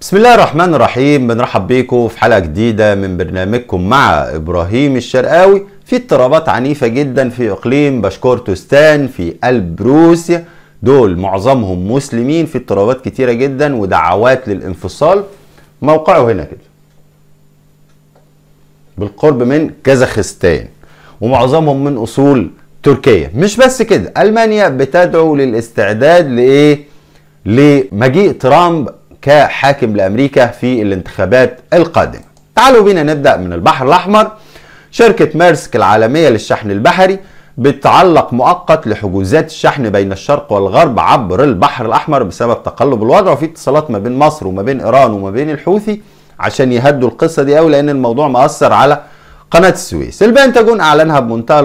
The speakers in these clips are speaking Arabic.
بسم الله الرحمن الرحيم بنرحب بيكم في حلقة جديدة من برنامجكم مع إبراهيم الشرقاوي في اضطرابات عنيفة جدا في إقليم بشكورتوستان في قلب روسيا دول معظمهم مسلمين في اضطرابات كتيرة جدا ودعوات للانفصال موقعه هنا كده بالقرب من كازاخستان ومعظمهم من أصول تركية مش بس كده ألمانيا بتدعو للاستعداد لإيه لمجيء ترامب كحاكم لأمريكا في الانتخابات القادمة تعالوا بينا نبدأ من البحر الأحمر شركة ميرسك العالمية للشحن البحري بتعلق مؤقت لحجوزات الشحن بين الشرق والغرب عبر البحر الأحمر بسبب تقلب الوضع وفي اتصالات ما بين مصر وما بين إيران وما بين الحوثي عشان يهدوا القصة دي قوي لأن الموضوع مأثر على قناة السويس البنتاجون اعلنها بمنتهى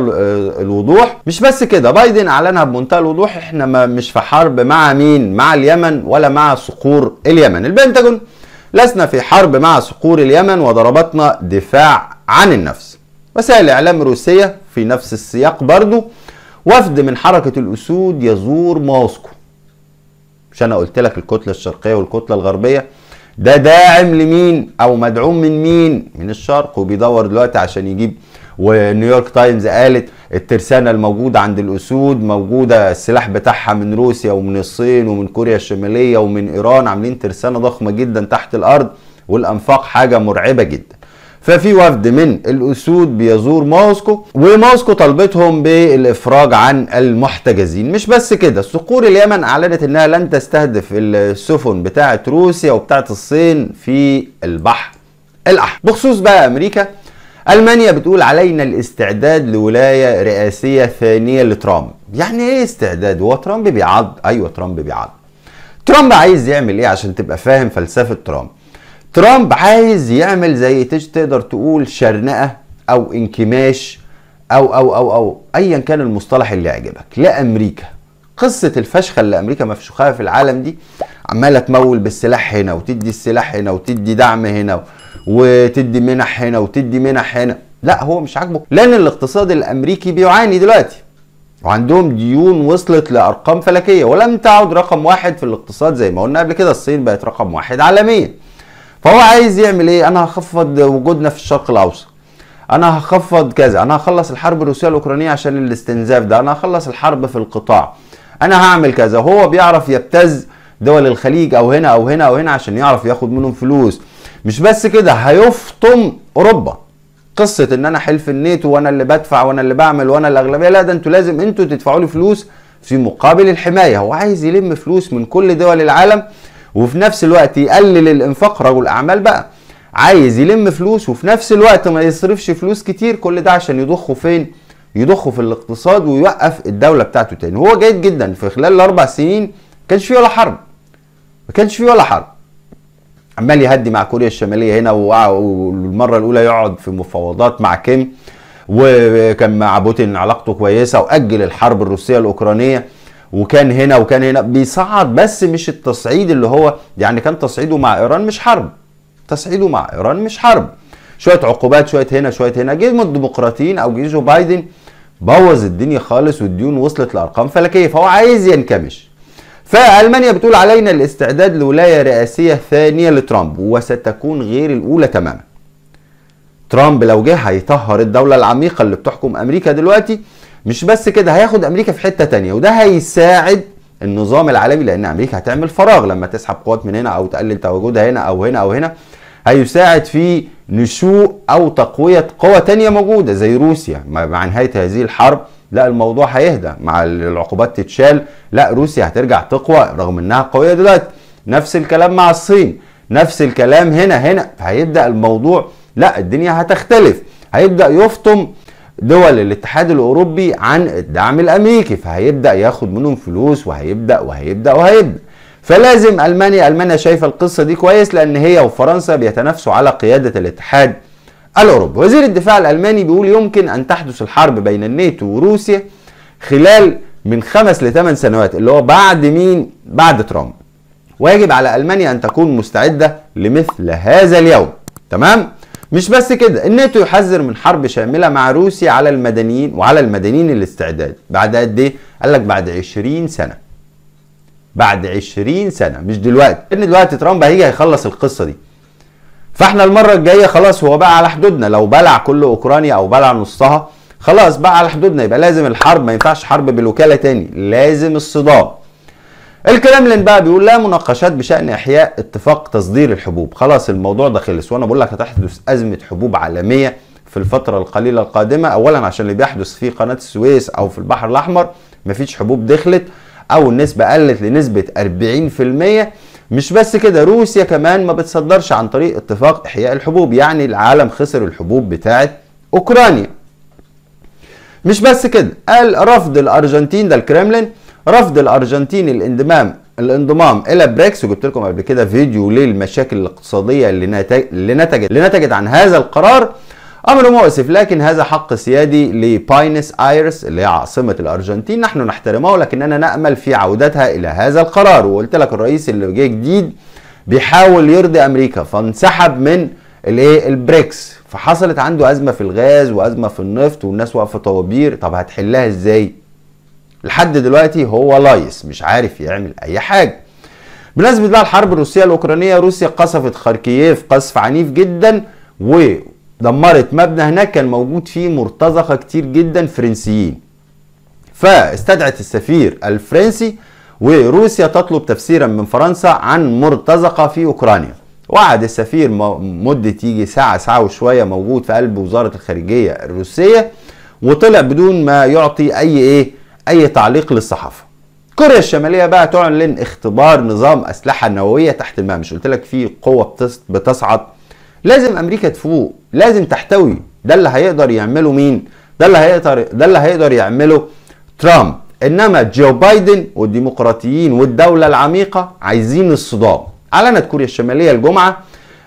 الوضوح مش بس كده بايدن اعلنها بمنتهى الوضوح احنا ما مش في حرب مع مين مع اليمن ولا مع صقور اليمن البنتاجون لسنا في حرب مع صقور اليمن وضرباتنا دفاع عن النفس وسائل الإعلام الروسية في نفس السياق برضو وفد من حركة الاسود يزور موسكو مش انا قلت لك الكتلة الشرقية والكتلة الغربية ده داعم لمين او مدعوم من مين من الشرق وبيدور دلوقتي عشان يجيب ونيويورك تايمز قالت الترسانه الموجوده عند الاسود موجوده السلاح بتاعها من روسيا ومن الصين ومن كوريا الشماليه ومن ايران عاملين ترسانه ضخمه جدا تحت الارض والانفاق حاجه مرعبه جدا ففي وفد من الأسود بيزور موسكو وموسكو طلبتهم بالإفراج عن المحتجزين مش بس كده صقور اليمن أعلنت أنها لن تستهدف السفن بتاعة روسيا وبتاعة الصين في البحر الأحمر بخصوص بقى أمريكا ألمانيا بتقول علينا الاستعداد لولاية رئاسية ثانية لترامب يعني ايه استعداد هو ترامب بيعض ايوه ترامب بيعض ترامب عايز يعمل ايه عشان تبقى فاهم فلسفة ترامب ترامب عايز يعمل زي تقدر تقول شرنقه او انكماش او او او او ايا كان المصطلح اللي يعجبك لامريكا قصه الفشخه اللي امريكا مفشوخاها في العالم دي عماله تمول بالسلاح هنا وتدي السلاح هنا وتدي دعم هنا وتدي منح هنا وتدي منح هنا لا هو مش عاجبه لان الاقتصاد الامريكي بيعاني دلوقتي وعندهم ديون وصلت لارقام فلكيه ولم تعد رقم واحد في الاقتصاد زي ما قلنا قبل كده الصين بقت رقم واحد عالميا فهو عايز يعمل ايه انا هخفض وجودنا في الشرق الاوسط انا هخفض كذا انا هخلص الحرب الروسيه الاوكرانيه عشان الاستنزاف ده انا هخلص الحرب في القطاع انا هعمل كذا هو بيعرف يبتز دول الخليج او هنا او هنا او هنا عشان يعرف ياخد منهم فلوس مش بس كده هيفطم اوروبا قصه ان انا حلف الناتو وانا اللي بدفع وانا اللي بعمل وانا الاغلبيه لا ده انتوا لازم انتوا تدفعوا لي فلوس في مقابل الحمايه هو عايز يلم فلوس من كل دول العالم وفي نفس الوقت يقلل الانفاق رجل اعمال بقى عايز يلم فلوس وفي نفس الوقت ما يصرفش فلوس كتير كل ده عشان يضخه فين يضخه في الاقتصاد ويوقف الدوله بتاعته تاني وهو جيد جدا في خلال الاربع سنين ما كانش فيه ولا حرب ما كانش فيه ولا حرب عمال يهدي مع كوريا الشماليه هنا والمره الاولى يقعد في مفاوضات مع كيم وكان مع بوتين علاقته كويسه واجل الحرب الروسيه الاوكرانيه وكان هنا وكان هنا بيصعد بس مش التصعيد اللي هو يعني كان تصعيده مع ايران مش حرب تصعيده مع ايران مش حرب شويه عقوبات شويه هنا شويه هنا جه الديمقراطيين او جيزو بايدن بوظ الدنيا خالص والديون وصلت لارقام فلكيه فهو عايز ينكمش فالمانيا بتقول علينا الاستعداد لولايه رئاسيه ثانيه لترامب وستكون غير الاولى تماما ترامب لو جه هيطهر الدوله العميقه اللي بتحكم امريكا دلوقتي مش بس كده هياخد امريكا في حته تانية وده هيساعد النظام العالمي لان امريكا هتعمل فراغ لما تسحب قوات من هنا او تقلل تواجدها هنا او هنا او هنا هيساعد في نشوء او تقويه قوى تانية موجوده زي روسيا مع نهايه هذه الحرب لا الموضوع هيهدى مع العقوبات تتشال لا روسيا هترجع تقوى رغم انها قويه دلوقتي نفس الكلام مع الصين نفس الكلام هنا هنا فهيبدا الموضوع لا الدنيا هتختلف هيبدا يفطم دول الاتحاد الاوروبي عن الدعم الامريكي فهيبدا ياخد منهم فلوس وهيبدا وهيبدا وهيبدا فلازم المانيا المانيا شايفه القصه دي كويس لان هي وفرنسا بيتنافسوا على قياده الاتحاد الاوروبي وزير الدفاع الالماني بيقول يمكن ان تحدث الحرب بين الناتو وروسيا خلال من خمس لثمان سنوات اللي هو بعد مين بعد ترامب ويجب على المانيا ان تكون مستعده لمثل هذا اليوم تمام مش بس كده الناتو يحذر من حرب شامله مع روسيا على المدنيين وعلى المدنيين الاستعداد بعد قد ايه قال لك بعد 20 سنه بعد 20 سنه مش دلوقتي لان دلوقتي ترامب هيجي هيخلص القصه دي فاحنا المره الجايه خلاص هو بقى على حدودنا لو بلع كل اوكرانيا او بلع نصها خلاص بقى على حدودنا يبقى لازم الحرب ما ينفعش حرب بالوكاله تاني لازم الصدام الكلام اللي بيقول لا مناقشات بشان احياء اتفاق تصدير الحبوب خلاص الموضوع ده خلص وانا بقول لك هتحدث ازمه حبوب عالميه في الفتره القليله القادمه اولا عشان اللي بيحدث في قناه السويس او في البحر الاحمر مفيش حبوب دخلت او النسبه قلت لنسبه 40% مش بس كده روسيا كمان ما بتصدرش عن طريق اتفاق احياء الحبوب يعني العالم خسر الحبوب بتاعه اوكرانيا مش بس كده قال رفض الارجنتين ده الكرملين رفض الارجنتين الانضمام الانضمام الى بريكس وجبت لكم قبل كده فيديو للمشاكل الاقتصاديه اللي نتج اللي نتجت اللي نتجت عن هذا القرار امر مؤسف لكن هذا حق سيادي لباينس ايرس اللي هي عاصمه الارجنتين نحن نحترمه لكننا نامل في عودتها الى هذا القرار وقلت لك الرئيس اللي جه جديد بيحاول يرضي امريكا فانسحب من الايه البريكس فحصلت عنده ازمه في الغاز وازمه في النفط والناس واقفه طوابير طب هتحلها ازاي لحد دلوقتي هو لايس مش عارف يعمل اي حاجه بالنسبه بقى الحرب الروسيه الاوكرانيه روسيا قصفت خاركييف قصف عنيف جدا ودمرت مبنى هناك كان موجود فيه مرتزقه كتير جدا فرنسيين فاستدعت السفير الفرنسي وروسيا تطلب تفسيرا من فرنسا عن مرتزقه في اوكرانيا وعد السفير مدة يجي ساعة ساعة وشوية موجود في قلب وزارة الخارجية الروسية وطلع بدون ما يعطي أي إيه اي تعليق للصحافه كوريا الشمالية بقى تعلن اختبار نظام أسلحة نووية تحت الماء مش قلت لك في قوة بتصعد لازم أمريكا تفوق لازم تحتوي ده اللي هيقدر يعمله مين ده اللي هيقدر ده اللي هيقدر يعمله ترامب انما جو بايدن والديمقراطيين والدولة العميقة عايزين الصدام اعلنت كوريا الشمالية الجمعة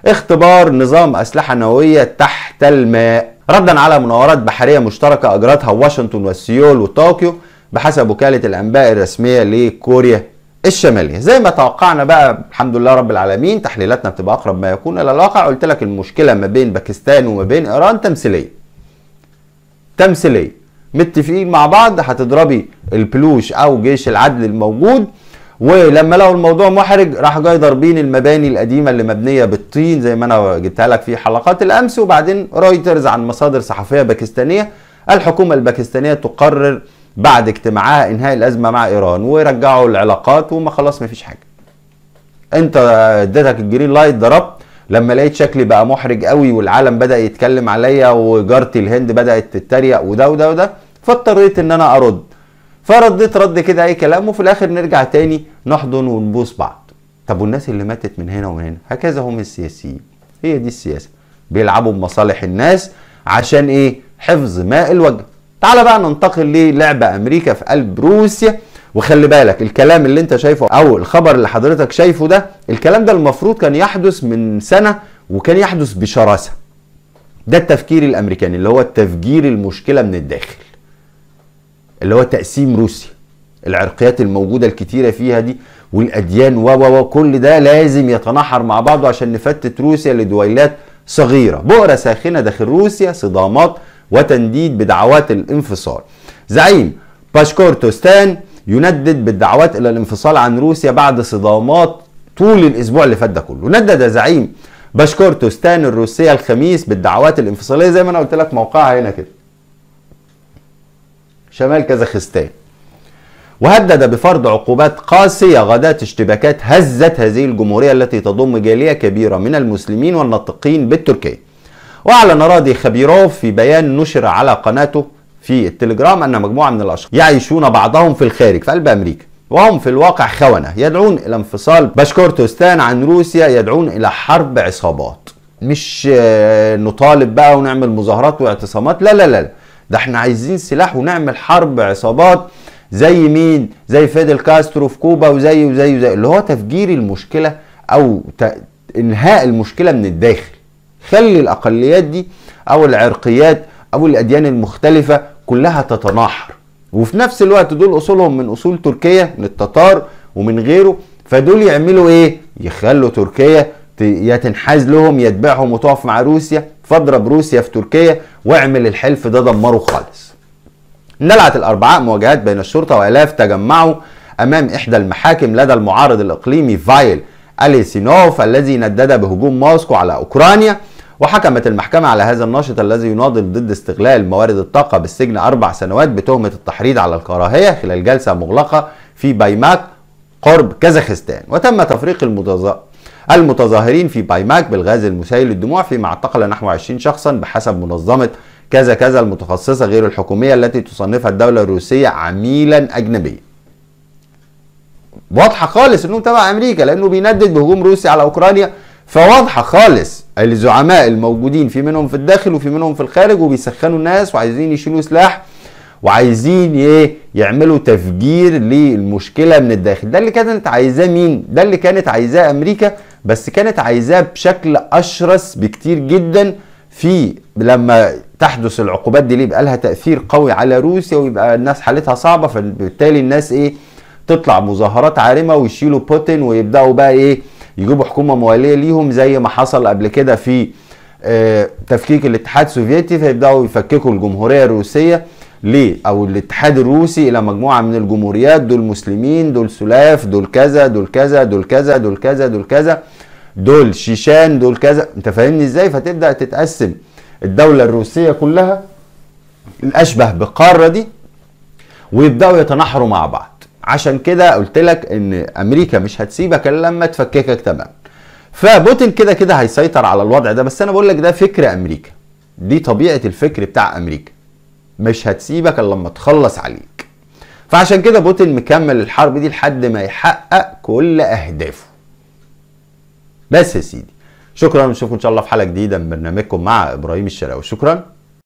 اختبار نظام أسلحة نووية تحت الماء ردا على مناورات بحرية مشتركة أجرتها واشنطن والسيول وطوكيو بحسب وكالة الأنباء الرسمية لكوريا الشمالية زي ما توقعنا بقى الحمد لله رب العالمين تحليلاتنا بتبقى أقرب ما يكون إلى الواقع قلت لك المشكلة ما بين باكستان وما بين إيران تمثيلية تمثيلية متفقين مع بعض هتضربي البلوش أو جيش العدل الموجود ولما لقوا الموضوع محرج راح جاي ضاربين المباني القديمه اللي مبنيه بالطين زي ما انا جبتها لك في حلقات الامس وبعدين رويترز عن مصادر صحفيه باكستانيه الحكومه الباكستانيه تقرر بعد اجتماعها انهاء الازمه مع ايران ورجعوا العلاقات وما خلاص مفيش حاجه انت اديتك الجرين لايت ضربت لما لقيت شكلي بقى محرج قوي والعالم بدا يتكلم عليا وجارتي الهند بدات تتريق وده وده وده فاضطريت ان انا ارد فرديت رد كده اي كلام وفي الاخر نرجع تاني نحضن ونبوس بعض طب والناس اللي ماتت من هنا ومن هنا هكذا هم السياسيين هي دي السياسه بيلعبوا بمصالح الناس عشان ايه حفظ ماء الوجه تعال بقى ننتقل للعبة أمريكا في قلب روسيا وخلي بالك الكلام اللي انت شايفه او الخبر اللي حضرتك شايفه ده الكلام ده المفروض كان يحدث من سنة وكان يحدث بشراسة ده التفكير الامريكاني اللي هو تفجير المشكلة من الداخل اللي هو تقسيم روسيا العرقيات الموجودة الكتيرة فيها دي والأديان و كل ده لازم يتناحر مع بعضه عشان نفتت روسيا لدويلات صغيرة بؤرة ساخنة داخل روسيا صدامات وتنديد بدعوات الانفصال زعيم باشكورتستان يندد بالدعوات الى الانفصال عن روسيا بعد صدامات طول الاسبوع اللي فات ده كله ندد زعيم باشكورتستان الروسيه الخميس بالدعوات الانفصاليه زي ما انا قلت لك موقعها هنا كده شمال كازاخستان وهدد بفرض عقوبات قاسية غداة اشتباكات هزت هذه الجمهورية التي تضم جالية كبيرة من المسلمين والناطقين بالتركية واعلن رادي خبيروف في بيان نشر على قناته في التليجرام ان مجموعه من الاشخاص يعيشون بعضهم في الخارج في قلب امريكا وهم في الواقع خونه يدعون الى انفصال بشكورتستان عن روسيا يدعون الى حرب عصابات مش آه، نطالب بقى ونعمل مظاهرات واعتصامات لا لا لا ده احنا عايزين سلاح ونعمل حرب عصابات زي مين زي فيدل كاسترو في كوبا وزي وزي وزي اللي هو تفجير المشكله او انهاء المشكله من الداخل خلي الاقليات دي او العرقيات او الاديان المختلفه كلها تتناحر وفي نفس الوقت دول اصولهم من اصول تركيه من التتار ومن غيره فدول يعملوا ايه يخلوا تركيا يا تنحاز لهم يا تبيعهم وتقف مع روسيا فاضرب روسيا في تركيا واعمل الحلف ده دمره خالص اندلعت الاربعاء مواجهات بين الشرطه والاف تجمعوا امام احدى المحاكم لدى المعارض الاقليمي فايل اليسينوف الذي ندد بهجوم موسكو على اوكرانيا وحكمت المحكمة على هذا الناشط الذي يناضل ضد استغلال موارد الطاقة بالسجن أربع سنوات بتهمة التحريض على الكراهية خلال جلسة مغلقة في بايماك قرب كازاخستان وتم تفريق المتظاهرين المتظاهرين في بايماك بالغاز المسيل للدموع فيما اعتقل نحو 20 شخصا بحسب منظمة كذا كذا المتخصصة غير الحكومية التي تصنفها الدولة الروسية عميلا أجنبيا واضحة خالص انه تبع امريكا لانه بيندد بهجوم روسي على اوكرانيا فواضحه خالص الزعماء الموجودين في منهم في الداخل وفي منهم في الخارج وبيسخنوا الناس وعايزين يشيلوا سلاح وعايزين ايه يعملوا تفجير للمشكله من الداخل ده اللي كانت عايزاه مين ده اللي كانت عايزاه امريكا بس كانت عايزاه بشكل اشرس بكتير جدا في لما تحدث العقوبات دي ليه يبقى لها تاثير قوي على روسيا ويبقى الناس حالتها صعبه فبالتالي الناس ايه تطلع مظاهرات عارمه ويشيلوا بوتين ويبداوا بقى ايه يجيبوا حكومه مواليه ليهم زي ما حصل قبل كده في آه، تفكيك الاتحاد السوفيتي فيبداوا يفككوا الجمهوريه الروسيه ليه او الاتحاد الروسي الى مجموعه من الجمهوريات دول مسلمين دول سلاف دول كذا دول كذا دول كذا دول كذا دول كذا دول شيشان دول كذا انت فاهمني ازاي فتبدا تتقسم الدوله الروسيه كلها الاشبه بالقاره دي ويبداوا يتناحروا مع بعض عشان كده قلت لك ان امريكا مش هتسيبك الا لما تفككك تمام فبوتين كده كده هيسيطر على الوضع ده بس انا بقول لك ده فكر امريكا دي طبيعه الفكر بتاع امريكا مش هتسيبك الا لما تخلص عليك فعشان كده بوتين مكمل الحرب دي لحد ما يحقق كل اهدافه بس يا سيدي شكرا ونشوفكم ان شاء الله في حلقه جديده من برنامجكم مع ابراهيم الشراوي شكرا